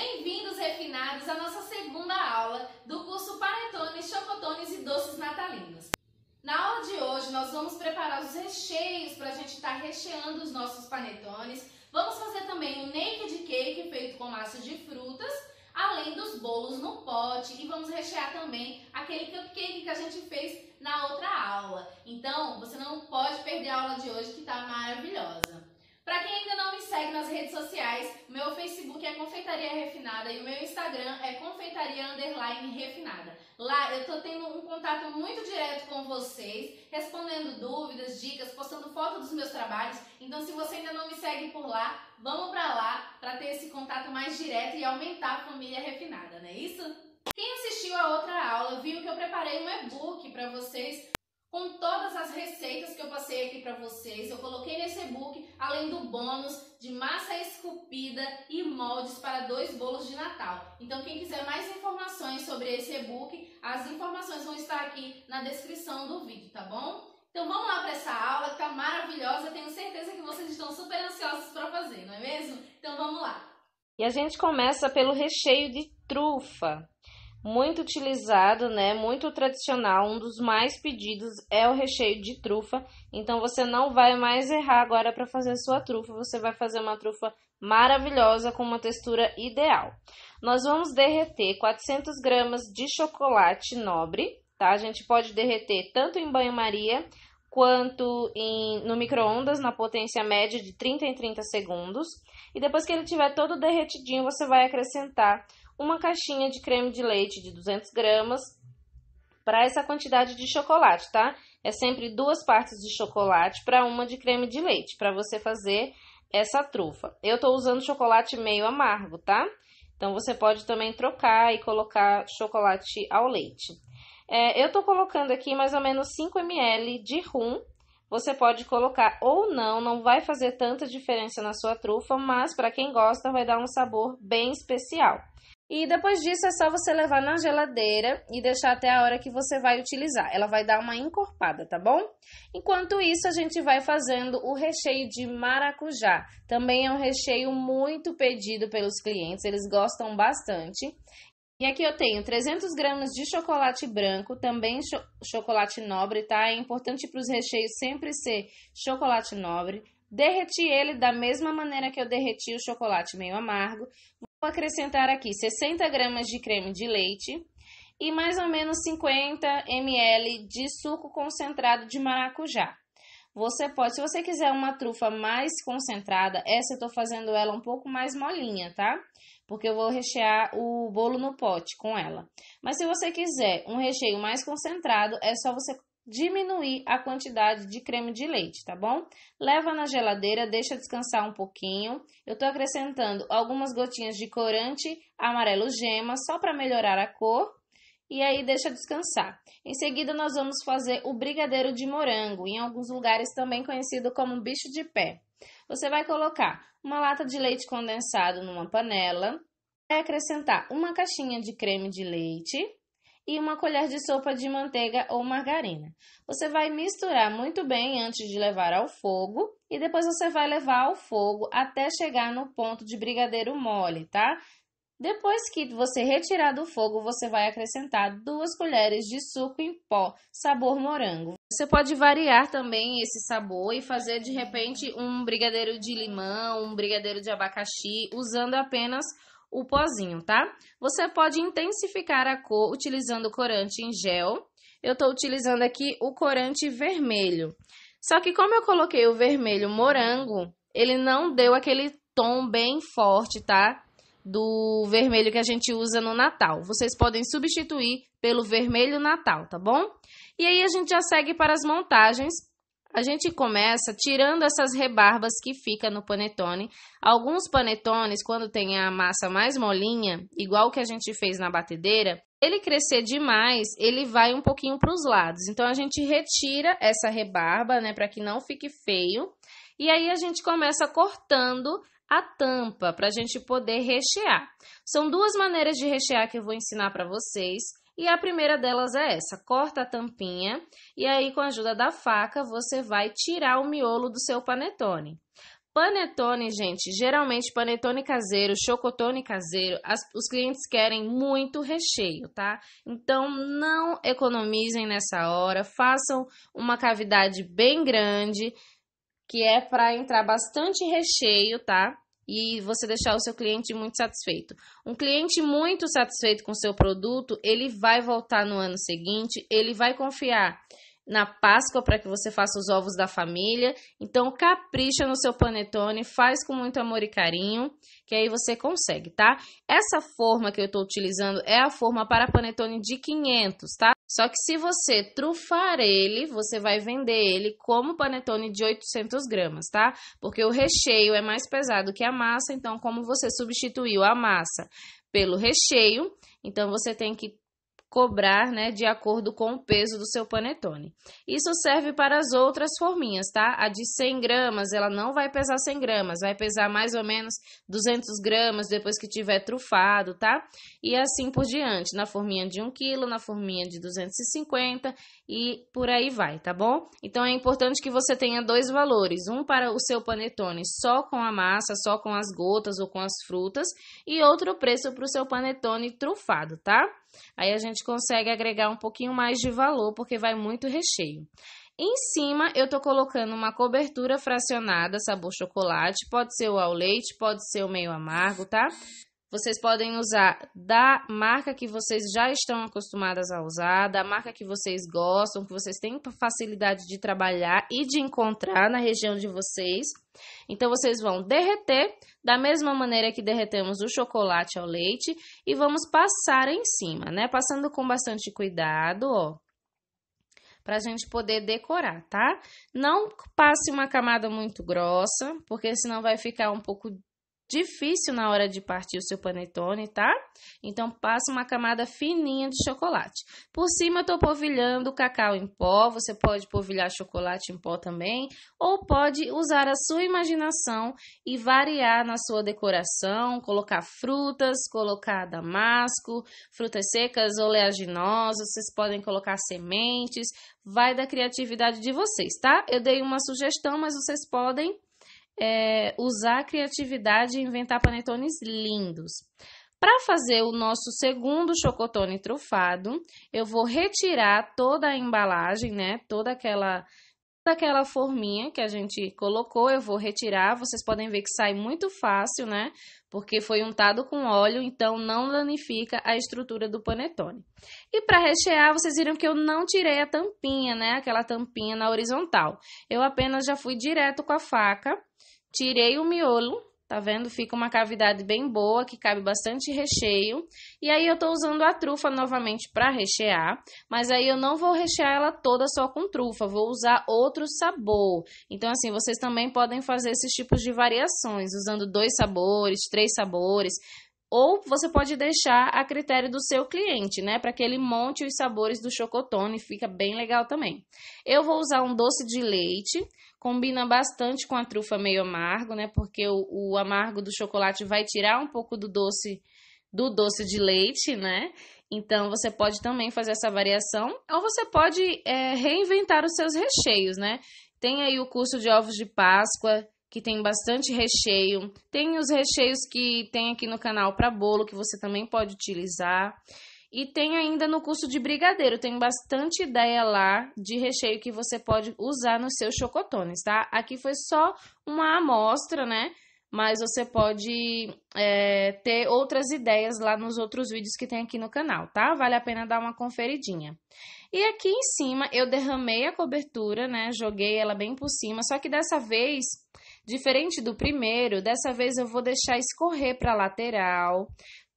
Bem-vindos, refinados, à nossa segunda aula do curso Panetones, Chocotones e Doces Natalinos. Na aula de hoje, nós vamos preparar os recheios para a gente estar tá recheando os nossos panetones. Vamos fazer também um naked cake feito com massa de frutas, além dos bolos no pote. E vamos rechear também aquele cupcake que a gente fez na outra aula. Então, você não pode perder a aula de hoje que está maravilhosa. Para quem ainda não me segue nas redes sociais, meu Facebook é Confeitaria Refinada e o meu Instagram é Confeitaria Underline Refinada. Lá eu tô tendo um contato muito direto com vocês, respondendo dúvidas, dicas, postando foto dos meus trabalhos. Então se você ainda não me segue por lá, vamos para lá para ter esse contato mais direto e aumentar a família refinada, não é isso? Quem assistiu a outra aula viu que eu preparei um e-book para vocês com todas as receitas que eu passei aqui para vocês. Eu coloquei nesse e-book, além do bônus de massa esculpida e moldes para dois bolos de Natal. Então, quem quiser mais informações sobre esse e-book, as informações vão estar aqui na descrição do vídeo, tá bom? Então, vamos lá para essa aula que tá maravilhosa. Tenho certeza que vocês estão super ansiosos para fazer, não é mesmo? Então, vamos lá. E a gente começa pelo recheio de trufa muito utilizado, né? Muito tradicional, um dos mais pedidos é o recheio de trufa. Então você não vai mais errar agora para fazer sua trufa, você vai fazer uma trufa maravilhosa com uma textura ideal. Nós vamos derreter 400 gramas de chocolate nobre, tá? A gente pode derreter tanto em banho-maria quanto em, no micro-ondas, na potência média de 30 em 30 segundos. E depois que ele tiver todo derretidinho, você vai acrescentar uma caixinha de creme de leite de 200 gramas para essa quantidade de chocolate, tá? É sempre duas partes de chocolate para uma de creme de leite, para você fazer essa trufa. Eu estou usando chocolate meio amargo, tá? Então, você pode também trocar e colocar chocolate ao leite. É, eu estou colocando aqui mais ou menos 5 ml de rum você pode colocar ou não, não vai fazer tanta diferença na sua trufa, mas para quem gosta vai dar um sabor bem especial. E depois disso é só você levar na geladeira e deixar até a hora que você vai utilizar. Ela vai dar uma encorpada, tá bom? Enquanto isso, a gente vai fazendo o recheio de maracujá. Também é um recheio muito pedido pelos clientes, eles gostam bastante. E aqui eu tenho 300 gramas de chocolate branco, também cho chocolate nobre, tá? É importante para os recheios sempre ser chocolate nobre. Derreti ele da mesma maneira que eu derreti o chocolate meio amargo. Vou acrescentar aqui 60 gramas de creme de leite e mais ou menos 50 ml de suco concentrado de maracujá. Você pode, se você quiser uma trufa mais concentrada, essa eu tô fazendo ela um pouco mais molinha, tá? Porque eu vou rechear o bolo no pote com ela. Mas se você quiser um recheio mais concentrado, é só você diminuir a quantidade de creme de leite, tá bom? Leva na geladeira, deixa descansar um pouquinho. Eu tô acrescentando algumas gotinhas de corante amarelo gema só para melhorar a cor e aí deixa descansar. Em seguida, nós vamos fazer o brigadeiro de morango, em alguns lugares também conhecido como bicho de pé. Você vai colocar uma lata de leite condensado numa panela, vai acrescentar uma caixinha de creme de leite e uma colher de sopa de manteiga ou margarina. Você vai misturar muito bem antes de levar ao fogo e depois você vai levar ao fogo até chegar no ponto de brigadeiro mole, tá? Depois que você retirar do fogo, você vai acrescentar duas colheres de suco em pó, sabor morango. Você pode variar também esse sabor e fazer de repente um brigadeiro de limão, um brigadeiro de abacaxi, usando apenas o pozinho, tá? Você pode intensificar a cor utilizando corante em gel. Eu estou utilizando aqui o corante vermelho. Só que como eu coloquei o vermelho morango, ele não deu aquele tom bem forte, tá? do vermelho que a gente usa no Natal. Vocês podem substituir pelo vermelho Natal, tá bom? E aí a gente já segue para as montagens. A gente começa tirando essas rebarbas que fica no panetone. Alguns panetones, quando tem a massa mais molinha, igual que a gente fez na batedeira, ele crescer demais, ele vai um pouquinho para os lados. Então a gente retira essa rebarba, né, para que não fique feio. E aí a gente começa cortando a tampa para a gente poder rechear. São duas maneiras de rechear que eu vou ensinar para vocês. E a primeira delas é essa: corta a tampinha e aí, com a ajuda da faca, você vai tirar o miolo do seu panetone. Panetone, gente, geralmente panetone caseiro, chocotone caseiro, as, os clientes querem muito recheio, tá? Então não economizem nessa hora, façam uma cavidade bem grande, que é para entrar bastante recheio, tá? E você deixar o seu cliente muito satisfeito. Um cliente muito satisfeito com seu produto, ele vai voltar no ano seguinte, ele vai confiar na Páscoa para que você faça os ovos da família. Então, capricha no seu panetone, faz com muito amor e carinho, que aí você consegue, tá? Essa forma que eu estou utilizando é a forma para panetone de 500, tá? Só que se você trufar ele, você vai vender ele como panetone de 800 gramas, tá? Porque o recheio é mais pesado que a massa, então como você substituiu a massa pelo recheio, então você tem que cobrar, né, de acordo com o peso do seu panetone. Isso serve para as outras forminhas, tá? A de 100 gramas, ela não vai pesar 100 gramas, vai pesar mais ou menos 200 gramas depois que tiver trufado, tá? E assim por diante, na forminha de 1 quilo, na forminha de 250 e por aí vai, tá bom? Então é importante que você tenha dois valores, um para o seu panetone só com a massa, só com as gotas ou com as frutas, e outro preço para o seu panetone trufado, tá? Aí a gente gente consegue agregar um pouquinho mais de valor, porque vai muito recheio. Em cima, eu tô colocando uma cobertura fracionada, sabor chocolate, pode ser o ao leite, pode ser o meio amargo, tá? Vocês podem usar da marca que vocês já estão acostumadas a usar, da marca que vocês gostam, que vocês têm facilidade de trabalhar e de encontrar na região de vocês. Então, vocês vão derreter, da mesma maneira que derretemos o chocolate ao leite e vamos passar em cima, né? Passando com bastante cuidado, ó. Pra gente poder decorar, tá? Não passe uma camada muito grossa, porque senão vai ficar um pouco difícil na hora de partir o seu panetone, tá? Então passa uma camada fininha de chocolate. Por cima eu tô polvilhando cacau em pó, você pode polvilhar chocolate em pó também, ou pode usar a sua imaginação e variar na sua decoração, colocar frutas, colocar damasco, frutas secas, oleaginosas, vocês podem colocar sementes, vai da criatividade de vocês, tá? Eu dei uma sugestão, mas vocês podem é, usar a criatividade e inventar panetones lindos. Para fazer o nosso segundo chocotone trufado, eu vou retirar toda a embalagem, né? Toda aquela aquela forminha que a gente colocou, eu vou retirar. Vocês podem ver que sai muito fácil, né? Porque foi untado com óleo, então não danifica a estrutura do panetone. E para rechear, vocês viram que eu não tirei a tampinha, né? Aquela tampinha na horizontal. Eu apenas já fui direto com a faca Tirei o miolo, tá vendo? Fica uma cavidade bem boa, que cabe bastante recheio. E aí eu tô usando a trufa novamente para rechear, mas aí eu não vou rechear ela toda só com trufa, vou usar outro sabor. Então assim, vocês também podem fazer esses tipos de variações, usando dois sabores, três sabores. Ou você pode deixar a critério do seu cliente, né? Para que ele monte os sabores do chocotone, fica bem legal também. Eu vou usar um doce de leite, combina bastante com a trufa meio amargo, né? Porque o, o amargo do chocolate vai tirar um pouco do doce do doce de leite, né? Então você pode também fazer essa variação, ou você pode é, reinventar os seus recheios, né? Tem aí o curso de ovos de Páscoa que tem bastante recheio. Tem os recheios que tem aqui no canal para bolo, que você também pode utilizar. E tem ainda no curso de brigadeiro, tem bastante ideia lá de recheio que você pode usar nos seus chocotones, tá? Aqui foi só uma amostra, né? Mas você pode é, ter outras ideias lá nos outros vídeos que tem aqui no canal, tá? Vale a pena dar uma conferidinha. E aqui em cima eu derramei a cobertura, né? Joguei ela bem por cima, só que dessa vez Diferente do primeiro, dessa vez eu vou deixar escorrer para a lateral.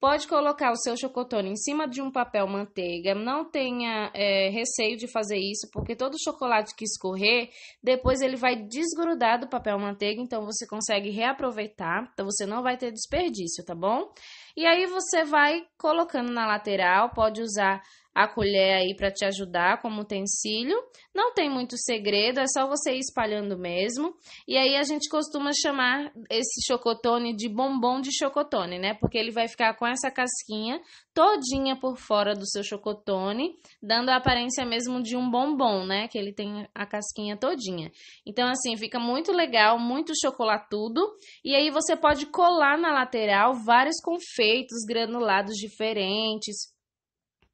Pode colocar o seu chocotone em cima de um papel manteiga. Não tenha é, receio de fazer isso, porque todo chocolate que escorrer, depois ele vai desgrudar do papel manteiga, então você consegue reaproveitar, então você não vai ter desperdício, tá bom? E aí você vai colocando na lateral, pode usar a colher aí para te ajudar como utensílio. Não tem muito segredo, é só você ir espalhando mesmo. E aí a gente costuma chamar esse chocotone de bombom de chocotone, né? Porque ele vai ficar com essa casquinha todinha por fora do seu chocotone, dando a aparência mesmo de um bombom, né? Que ele tem a casquinha todinha. Então assim, fica muito legal, muito chocolatudo. E aí você pode colar na lateral vários confeitos granulados diferentes,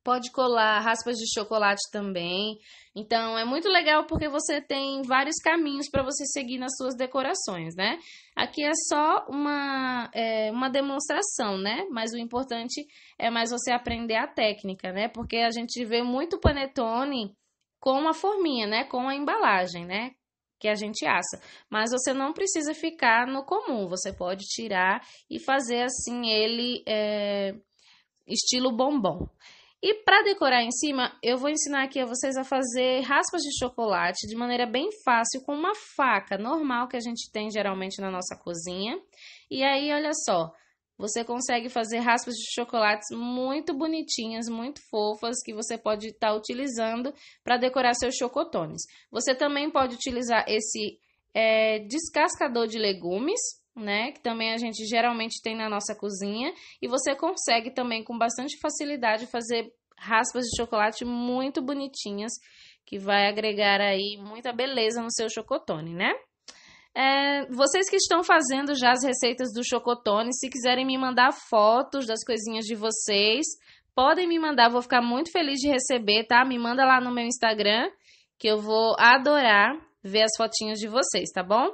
Pode colar raspas de chocolate também. Então é muito legal porque você tem vários caminhos para você seguir nas suas decorações, né? Aqui é só uma, é, uma demonstração, né? Mas o importante é mais você aprender a técnica, né? Porque a gente vê muito panetone com a forminha, né? Com a embalagem, né? que a gente assa. Mas você não precisa ficar no comum, você pode tirar e fazer assim ele é, estilo bombom. E para decorar em cima, eu vou ensinar aqui a vocês a fazer raspas de chocolate de maneira bem fácil com uma faca normal que a gente tem geralmente na nossa cozinha. E aí, olha só, você consegue fazer raspas de chocolates muito bonitinhas, muito fofas, que você pode estar tá utilizando para decorar seus chocotones. Você também pode utilizar esse é, descascador de legumes, né? Que também a gente geralmente tem na nossa cozinha. E você consegue também com bastante facilidade fazer raspas de chocolate muito bonitinhas, que vai agregar aí muita beleza no seu chocotone, né? É, vocês que estão fazendo já as receitas do chocotone, se quiserem me mandar fotos das coisinhas de vocês, podem me mandar, vou ficar muito feliz de receber, tá? Me manda lá no meu Instagram, que eu vou adorar ver as fotinhas de vocês, tá bom?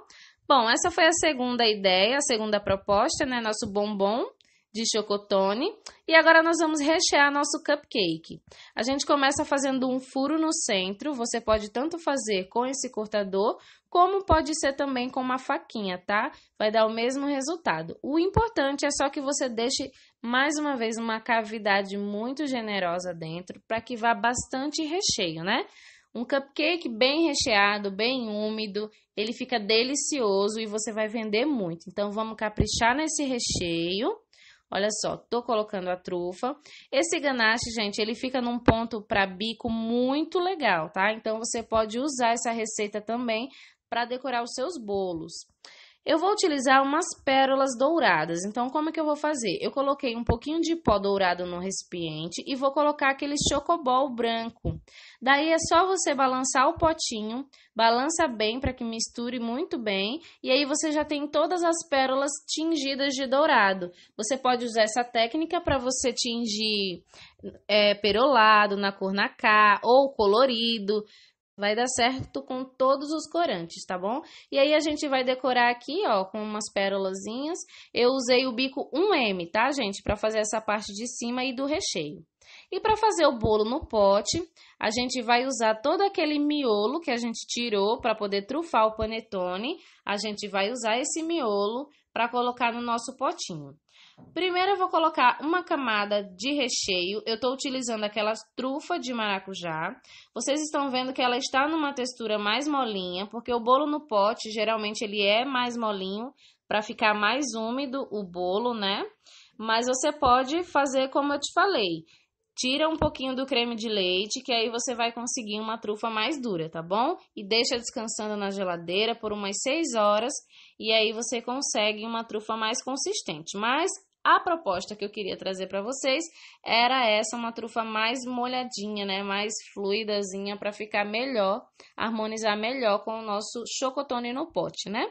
Bom, essa foi a segunda ideia, a segunda proposta, né? Nosso bombom de chocotone. E agora nós vamos rechear nosso cupcake. A gente começa fazendo um furo no centro. Você pode tanto fazer com esse cortador, como pode ser também com uma faquinha, tá? Vai dar o mesmo resultado. O importante é só que você deixe mais uma vez uma cavidade muito generosa dentro para que vá bastante recheio, né? Um cupcake bem recheado, bem úmido, ele fica delicioso e você vai vender muito. Então vamos caprichar nesse recheio. Olha só, tô colocando a trufa. Esse ganache, gente, ele fica num ponto para bico muito legal, tá? Então você pode usar essa receita também para decorar os seus bolos. Eu vou utilizar umas pérolas douradas. Então, como é que eu vou fazer? Eu coloquei um pouquinho de pó dourado no recipiente e vou colocar aquele chocobol branco. Daí é só você balançar o potinho, balança bem para que misture muito bem, e aí você já tem todas as pérolas tingidas de dourado. Você pode usar essa técnica para você tingir é, perolado, na cor na cá, ou colorido, Vai dar certo com todos os corantes, tá bom? E aí a gente vai decorar aqui, ó, com umas pérolazinhas. Eu usei o bico 1M, tá, gente? Para fazer essa parte de cima e do recheio. E para fazer o bolo no pote, a gente vai usar todo aquele miolo que a gente tirou para poder trufar o panetone. A gente vai usar esse miolo para colocar no nosso potinho. Primeiro eu vou colocar uma camada de recheio. Eu estou utilizando aquela trufa de maracujá. Vocês estão vendo que ela está numa textura mais molinha, porque o bolo no pote geralmente ele é mais molinho para ficar mais úmido o bolo, né? Mas você pode fazer como eu te falei. Tira um pouquinho do creme de leite, que aí você vai conseguir uma trufa mais dura, tá bom? E deixa descansando na geladeira por umas 6 horas, e aí você consegue uma trufa mais consistente. Mas a proposta que eu queria trazer para vocês era essa, uma trufa mais molhadinha, né? Mais fluidazinha para ficar melhor, harmonizar melhor com o nosso chocotone no pote, né?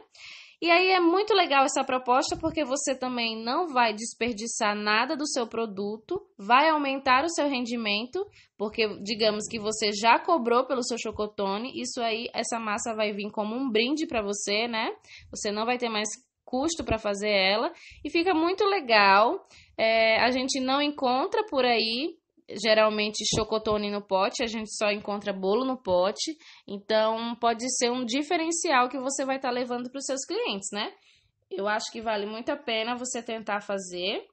E aí é muito legal essa proposta porque você também não vai desperdiçar nada do seu produto, vai aumentar o seu rendimento, porque digamos que você já cobrou pelo seu chocotone, isso aí essa massa vai vir como um brinde para você, né? Você não vai ter mais custo para fazer ela e fica muito legal. É, a gente não encontra por aí geralmente chocotone no pote, a gente só encontra bolo no pote, então pode ser um diferencial que você vai estar tá levando para os seus clientes, né? Eu acho que vale muito a pena você tentar fazer.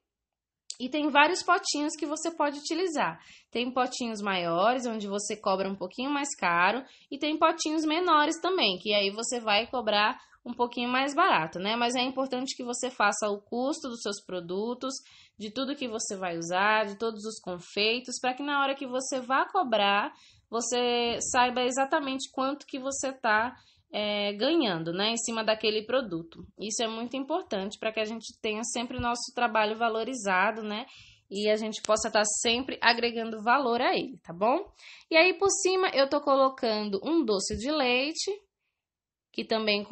E tem vários potinhos que você pode utilizar. Tem potinhos maiores, onde você cobra um pouquinho mais caro, e tem potinhos menores também, que aí você vai cobrar um pouquinho mais barato, né? Mas é importante que você faça o custo dos seus produtos, de tudo que você vai usar, de todos os confeitos, para que na hora que você vá cobrar, você saiba exatamente quanto que você está é, ganhando, né, em cima daquele produto. Isso é muito importante para que a gente tenha sempre o nosso trabalho valorizado, né, e a gente possa estar tá sempre agregando valor a ele, tá bom? E aí por cima eu tô colocando um doce de leite, que também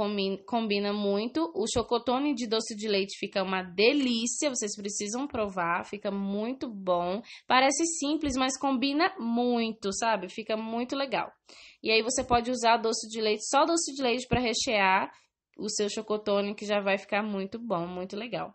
combina muito. O chocotone de doce de leite fica uma delícia, vocês precisam provar, fica muito bom. Parece simples, mas combina muito, sabe? Fica muito legal. E aí você pode usar doce de leite, só doce de leite para rechear o seu chocotone, que já vai ficar muito bom, muito legal.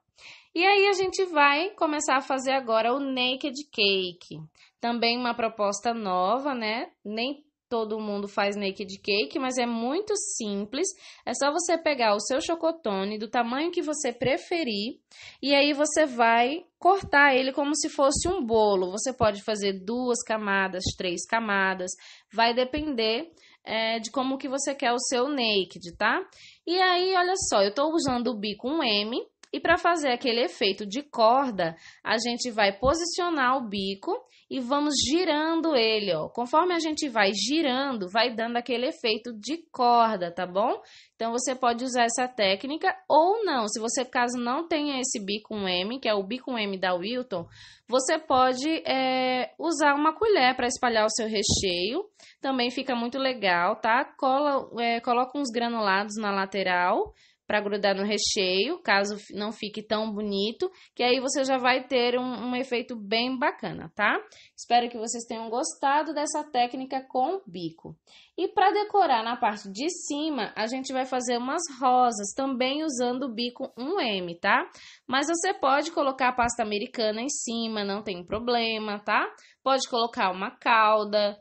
E aí a gente vai começar a fazer agora o naked cake. Também uma proposta nova, né? Nem todo mundo faz naked cake, mas é muito simples. É só você pegar o seu chocotone do tamanho que você preferir e aí você vai cortar ele como se fosse um bolo. Você pode fazer duas camadas, três camadas, vai depender é, de como que você quer o seu naked, tá? E aí, olha só, eu estou usando o bico 1M. E para fazer aquele efeito de corda, a gente vai posicionar o bico e vamos girando ele, ó. Conforme a gente vai girando, vai dando aquele efeito de corda, tá bom? Então você pode usar essa técnica ou não. Se você caso não tenha esse bico M, que é o bico M da Wilton, você pode é, usar uma colher para espalhar o seu recheio. Também fica muito legal, tá? Cola, é, coloca uns granulados na lateral para grudar no recheio, caso não fique tão bonito, que aí você já vai ter um, um efeito bem bacana, tá? Espero que vocês tenham gostado dessa técnica com bico. E para decorar na parte de cima, a gente vai fazer umas rosas, também usando o bico 1M, tá? Mas você pode colocar a pasta americana em cima, não tem problema, tá? Pode colocar uma calda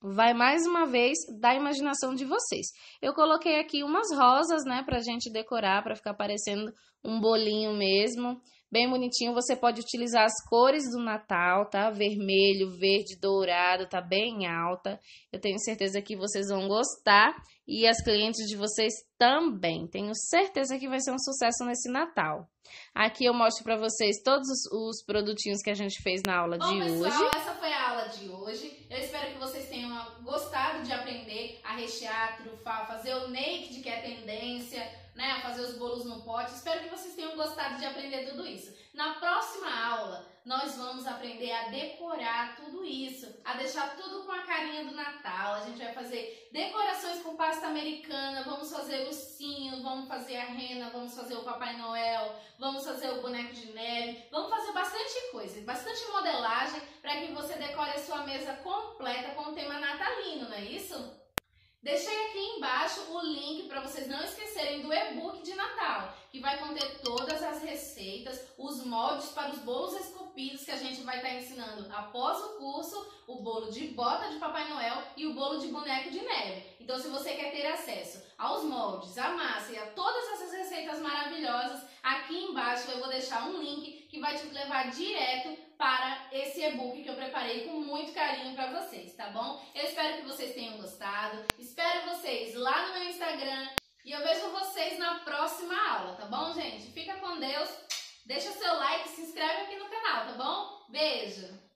vai mais uma vez da imaginação de vocês. Eu coloquei aqui umas rosas, né, pra gente decorar, para ficar parecendo um bolinho mesmo bem bonitinho. Você pode utilizar as cores do Natal, tá? Vermelho, verde, dourado, tá bem alta. Eu tenho certeza que vocês vão gostar e as clientes de vocês também. Tenho certeza que vai ser um sucesso nesse Natal. Aqui eu mostro para vocês todos os, produtinhos que a gente fez na aula Bom, de pessoal, hoje. essa foi a aula de hoje. Eu espero que vocês tenham gostado de aprender a rechear, trufar, fazer o naked que é tendência experiência, né, a fazer os bolos no pote. Espero que vocês tenham gostado de aprender tudo isso. Na próxima aula, nós vamos aprender a decorar tudo isso, a deixar tudo com a carinha do Natal. A gente vai fazer decorações com pasta americana, vamos fazer o sino, vamos fazer a rena, vamos fazer o Papai Noel, vamos fazer o boneco de neve, vamos fazer bastante coisa, bastante modelagem para que você decore a sua mesa completa com o tema natalino, não é isso? Deixei aqui embaixo o link para vocês não esquecerem do e-book de Natal, que vai conter todas as receitas, os moldes para os bolos esculpidos que a gente vai estar tá ensinando após o curso, o bolo de bota de Papai Noel e o bolo de boneco de neve. Então, se você quer ter acesso aos moldes, à massa e a todas essas receitas maravilhosas, aqui embaixo eu vou deixar um link que vai te levar direto para esse e-book que eu preparei com muito carinho para vocês, tá bom? Eu espero que vocês tenham gostado, espero vocês lá no meu Instagram e eu vejo vocês na próxima aula, tá bom, gente? Fica com Deus, deixa seu like, se inscreve aqui no canal, tá bom? Beijo!